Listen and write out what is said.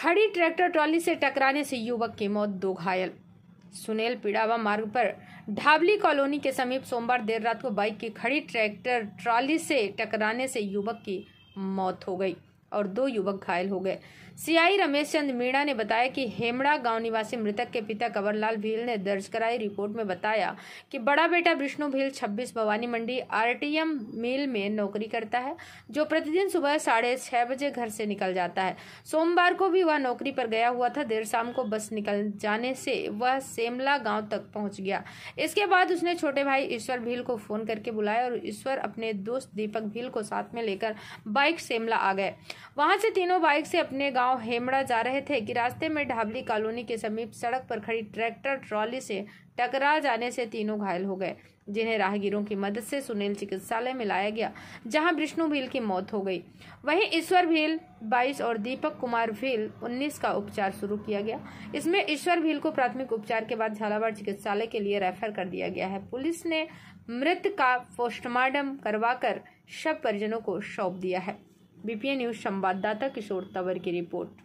खड़ी tractor trolley से टकराने से युवक की मौत दो घायल सुनेल पिड़ावा मार्ग पर ढाबली कॉलोनी के समीप सोमवार देर रात को बाइक की खड़ी ट्रैक्टर ट्रॉली से टकराने से युवक की मौत हो गई और दो युवक घायल हो गए सीआई रमेश चंद मीणा ने बताया कि हेमड़ा गांव निवासी मृतक के पिता कंवरलाल भील ने दर्ज कराई रिपोर्ट में बताया कि बड़ा बेटा विष्णु भील 26 भवानी मंडी आरटीएम मिल में नौकरी करता है जो प्रतिदिन सुबह साढ़े छह बजे घर से निकल जाता है सोमवार को भी वह नौकरी पर गया हुआ था देर शाम को बस निकल जाने से वह सेमला गाँव तक पहुँच गया इसके बाद उसने छोटे भाई ईश्वर भील को फ़ोन करके बुलाया और ईश्वर अपने दोस्त दीपक भील को साथ में लेकर बाइक सेमला आ गए वहां से तीनों बाइक से अपने गांव हेमड़ा जा रहे थे कि रास्ते में ढाबली कॉलोनी के समीप सड़क पर खड़ी ट्रैक्टर ट्रॉली से टकरा जाने से तीनों घायल हो गए जिन्हें राहगीरों की मदद से सुनील चिकित्सालय में लाया गया जहां विष्णु भील की मौत हो गई वहीं ईश्वर भील 22 और दीपक कुमार भील 19 का उपचार शुरू किया गया इसमें ईश्वर भील को प्राथमिक उपचार के बाद झालावाड़ चिकित्सालय के लिए रेफर कर दिया गया है पुलिस ने मृत का पोस्टमार्टम करवाकर शव परिजनों को सौंप दिया है बीपीएन न्यूज संवाददाता किशोर तंवर की रिपोर्ट